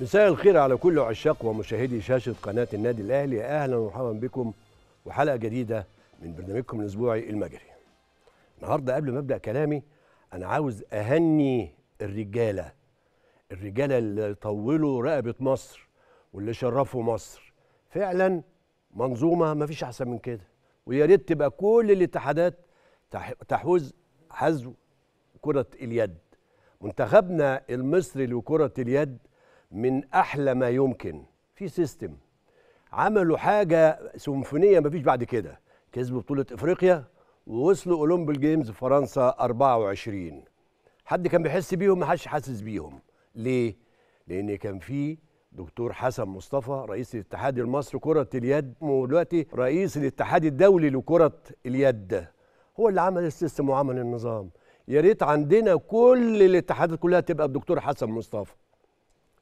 مساء الخير على كل عشاق ومشاهدي شاشة قناة النادي الأهلي أهلا ومرحبا بكم وحلقة جديدة من برنامجكم الأسبوعي المجري النهاردة قبل ما أبدأ كلامي أنا عاوز أهني الرجالة الرجالة اللي طولوا رقبة مصر واللي شرفوا مصر فعلا منظومة ما فيش أحسن من كده ويا ريت تبقى كل الاتحادات تحوز حذو كرة اليد منتخبنا المصري لكرة اليد من احلى ما يمكن في سيستم عملوا حاجه سيمفونيه مفيش بعد كده كسبوا بطوله افريقيا ووصلوا اولمبي الجيمز في فرنسا 24 حد كان بيحس بيهم محدش حاسس بيهم ليه لان كان في دكتور حسن مصطفى رئيس الاتحاد المصري كرة اليد ودلوقتي رئيس الاتحاد الدولي لكرة اليد هو اللي عمل السيستم وعمل النظام يا ريت عندنا كل الاتحادات كلها تبقى بدكتور حسن مصطفى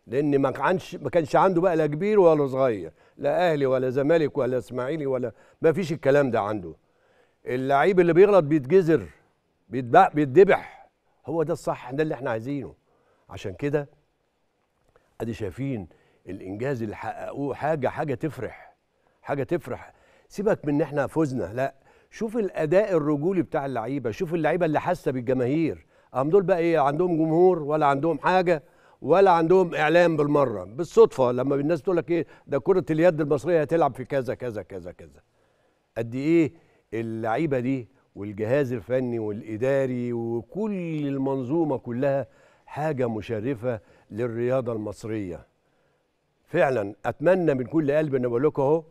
لان ما كانش ما كانش عنده بقى لا كبير ولا صغير لا اهلي ولا زمالك ولا اسماعيلي ولا ما فيش الكلام ده عنده اللعيب اللي بيغلط بيتجزر بيتذبح هو ده الصح ده اللي احنا عايزينه عشان كده ادي شايفين الانجاز اللي حققوه حاجه حاجه تفرح حاجه تفرح سيبك من ان احنا فزنا لا شوف الاداء الرجولي بتاع اللعيبه شوف اللعيبه اللي حاسه بالجماهير هم دول بقى ايه عندهم جمهور ولا عندهم حاجه ولا عندهم اعلام بالمره بالصدفه لما الناس تقول لك ايه ده كره اليد المصريه هتلعب في كذا كذا كذا كذا قد ايه اللعيبه دي والجهاز الفني والاداري وكل المنظومه كلها حاجه مشرفه للرياضه المصريه فعلا اتمنى من كل قلب ان بقول لكم اهو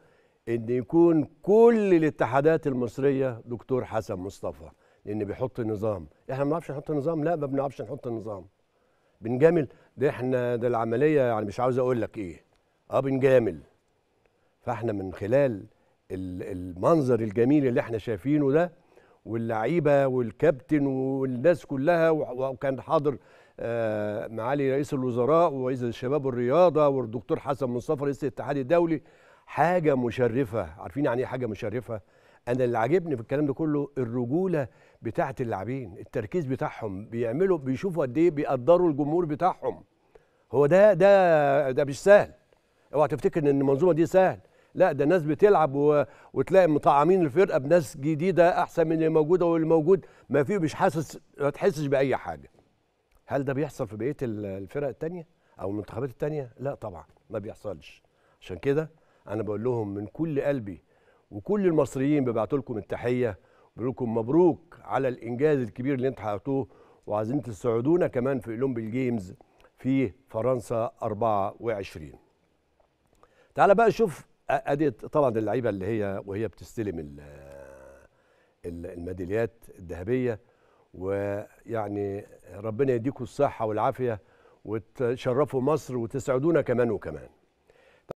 ان يكون كل الاتحادات المصريه دكتور حسن مصطفى لان بيحط نظام احنا ما بنعرفش نحط نظام لا ما بنعرفش نحط نظام بنجامل ده احنا ده العمليه يعني مش عاوز اقول لك ايه اه بنجامل فاحنا من خلال المنظر الجميل اللي احنا شايفينه ده واللعيبه والكابتن والناس كلها وكان حاضر آه، معالي رئيس الوزراء ورئيس الشباب والرياضه والدكتور حسن مصطفى رئيس الاتحاد الدولي حاجه مشرفه عارفين يعني ايه حاجه مشرفه انا اللي عاجبني في الكلام ده كله الرجوله بتاعه اللاعبين التركيز بتاعهم بيعملوا بيشوفوا قد ايه بيقدروا الجمهور بتاعهم هو ده ده ده مش سهل اوعى تفتكر ان المنظومه دي سهل لا ده ناس بتلعب و... وتلاقي مطعمين الفرقه بناس جديده احسن من اللي موجوده والموجود ما فيه مش حاسس ما تحسش باي حاجه هل ده بيحصل في بقيه الفرق التانية او المنتخبات التانية لا طبعا ما بيحصلش عشان كده انا بقول لهم من كل قلبي وكل المصريين ببعتوا لكم التحيه بقول لكم مبروك على الانجاز الكبير اللي انت حققتوه وعايزين تسعدونا كمان في اولمبيك جيمز في فرنسا 24 تعال بقى شوف ادي طبعا اللعيبه اللي هي وهي بتستلم الميداليات الذهبيه ويعني ربنا يديكم الصحه والعافيه وتشرفوا مصر وتسعدونا كمان وكمان